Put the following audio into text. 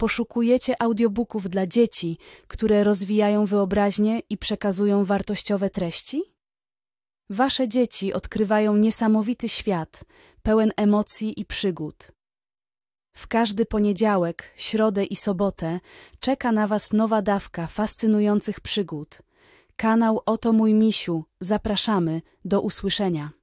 poszukujecie audiobooków dla dzieci, które rozwijają wyobraźnię i przekazują wartościowe treści? Wasze dzieci odkrywają niesamowity świat, pełen emocji i przygód. W każdy poniedziałek, środę i sobotę czeka na Was nowa dawka fascynujących przygód. Kanał Oto Mój Misiu. Zapraszamy. Do usłyszenia.